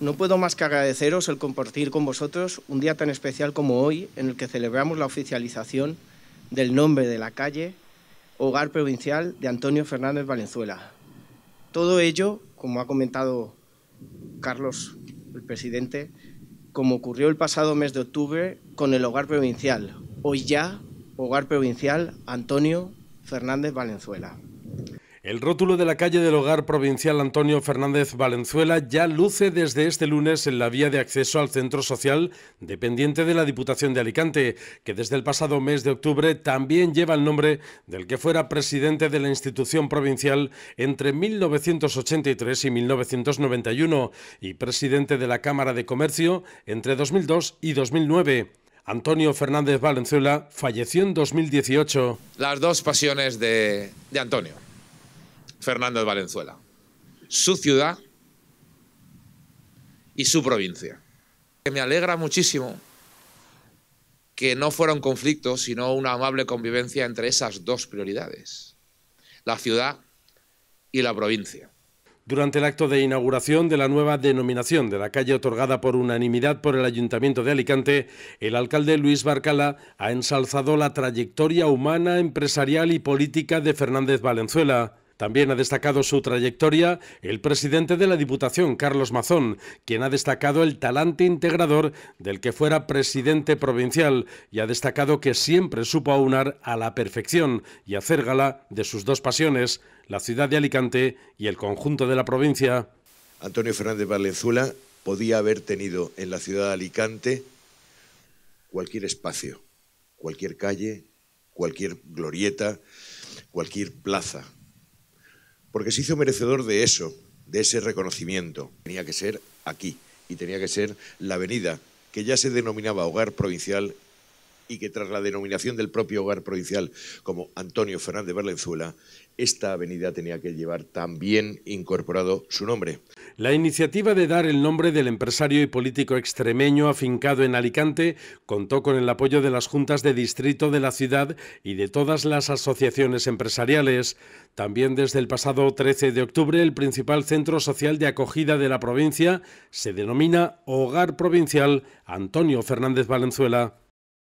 No puedo más que agradeceros el compartir con vosotros un día tan especial como hoy, en el que celebramos la oficialización del nombre de la calle, hogar provincial de Antonio Fernández Valenzuela. Todo ello, como ha comentado Carlos, el presidente, como ocurrió el pasado mes de octubre con el hogar provincial, hoy ya hogar provincial Antonio Fernández Valenzuela. El rótulo de la calle del hogar provincial Antonio Fernández Valenzuela ya luce desde este lunes en la vía de acceso al centro social dependiente de la Diputación de Alicante, que desde el pasado mes de octubre también lleva el nombre del que fuera presidente de la institución provincial entre 1983 y 1991 y presidente de la Cámara de Comercio entre 2002 y 2009. Antonio Fernández Valenzuela falleció en 2018. Las dos pasiones de, Antonio Fernández Valenzuela, su ciudad y su provincia. Me alegra muchísimo que no fuera un conflicto, sino una amable convivencia entre esas dos prioridades, la ciudad y la provincia. Durante el acto de inauguración de la nueva denominación de la calle otorgada por unanimidad por el Ayuntamiento de Alicante, el alcalde Luis Barcala ha ensalzado la trayectoria humana, empresarial y política de Fernández Valenzuela también ha destacado su trayectoria el presidente de la Diputación, Carlos Mazón, quien ha destacado el talante integrador del que fuera presidente provincial y ha destacado que siempre supo aunar a la perfección y hacer gala de sus dos pasiones, la ciudad de Alicante y el conjunto de la provincia. Antonio Fernández Valenzuela podía haber tenido en la ciudad de Alicante cualquier espacio, cualquier calle, cualquier glorieta, cualquier plaza, porque se hizo merecedor de eso, de ese reconocimiento. Tenía que ser aquí y tenía que ser la avenida que ya se denominaba Hogar Provincial y que tras la denominación del propio hogar provincial como Antonio Fernández Valenzuela, esta avenida tenía que llevar también incorporado su nombre. La iniciativa de dar el nombre del empresario y político extremeño afincado en Alicante contó con el apoyo de las juntas de distrito de la ciudad y de todas las asociaciones empresariales. También desde el pasado 13 de octubre el principal centro social de acogida de la provincia se denomina Hogar Provincial Antonio Fernández Valenzuela.